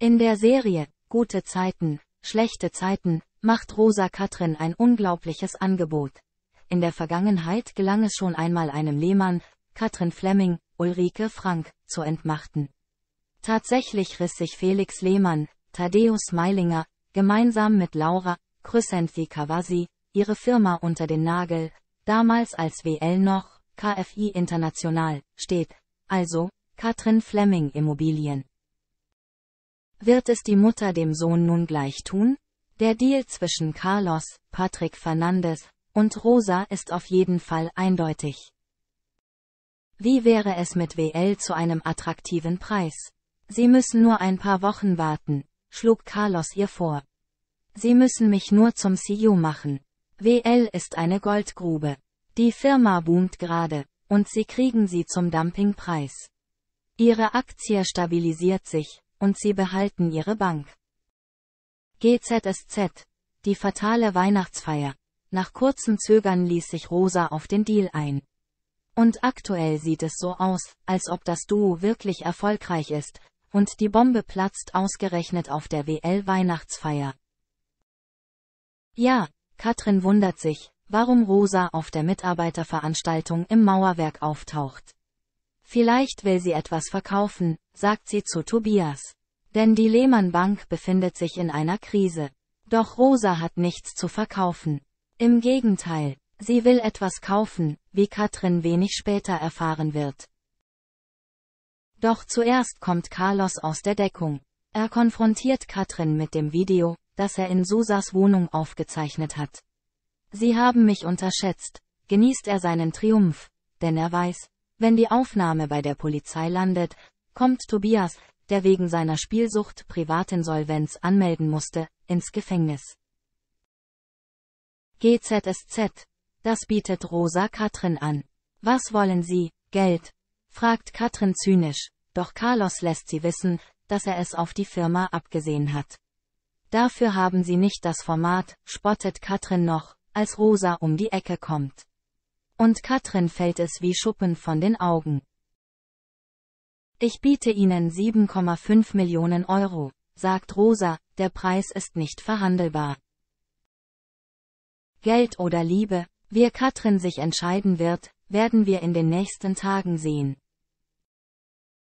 In der Serie Gute Zeiten, schlechte Zeiten macht Rosa Katrin ein unglaubliches Angebot. In der Vergangenheit gelang es schon einmal einem Lehmann, Katrin Fleming, Ulrike Frank, zu entmachten. Tatsächlich riss sich Felix Lehmann, Thaddeus Meilinger, gemeinsam mit Laura, Chrysanthi Kawasi, ihre Firma unter den Nagel, damals als WL noch, KFI International, steht, also, Katrin Fleming Immobilien. Wird es die Mutter dem Sohn nun gleich tun? Der Deal zwischen Carlos, Patrick Fernandes und Rosa ist auf jeden Fall eindeutig. Wie wäre es mit WL zu einem attraktiven Preis? Sie müssen nur ein paar Wochen warten, schlug Carlos ihr vor. Sie müssen mich nur zum CEO machen. WL ist eine Goldgrube. Die Firma boomt gerade, und sie kriegen sie zum Dumpingpreis. Ihre Aktie stabilisiert sich, und sie behalten ihre Bank. GZSZ. Die fatale Weihnachtsfeier. Nach kurzem Zögern ließ sich Rosa auf den Deal ein. Und aktuell sieht es so aus, als ob das Duo wirklich erfolgreich ist, und die Bombe platzt ausgerechnet auf der WL-Weihnachtsfeier. Ja, Katrin wundert sich, warum Rosa auf der Mitarbeiterveranstaltung im Mauerwerk auftaucht. Vielleicht will sie etwas verkaufen, sagt sie zu Tobias. Denn die Lehmann Bank befindet sich in einer Krise. Doch Rosa hat nichts zu verkaufen. Im Gegenteil, sie will etwas kaufen, wie Katrin wenig später erfahren wird. Doch zuerst kommt Carlos aus der Deckung. Er konfrontiert Katrin mit dem Video, das er in Susas Wohnung aufgezeichnet hat. Sie haben mich unterschätzt, genießt er seinen Triumph, denn er weiß, wenn die Aufnahme bei der Polizei landet, kommt Tobias, der wegen seiner Spielsucht Privatinsolvenz anmelden musste, ins Gefängnis. GZSZ. Das bietet Rosa Katrin an. Was wollen Sie, Geld? fragt Katrin zynisch, doch Carlos lässt sie wissen, dass er es auf die Firma abgesehen hat. Dafür haben sie nicht das Format, spottet Katrin noch, als Rosa um die Ecke kommt. Und Katrin fällt es wie Schuppen von den Augen. Ich biete Ihnen 7,5 Millionen Euro, sagt Rosa, der Preis ist nicht verhandelbar. Geld oder Liebe, wie Katrin sich entscheiden wird, werden wir in den nächsten Tagen sehen.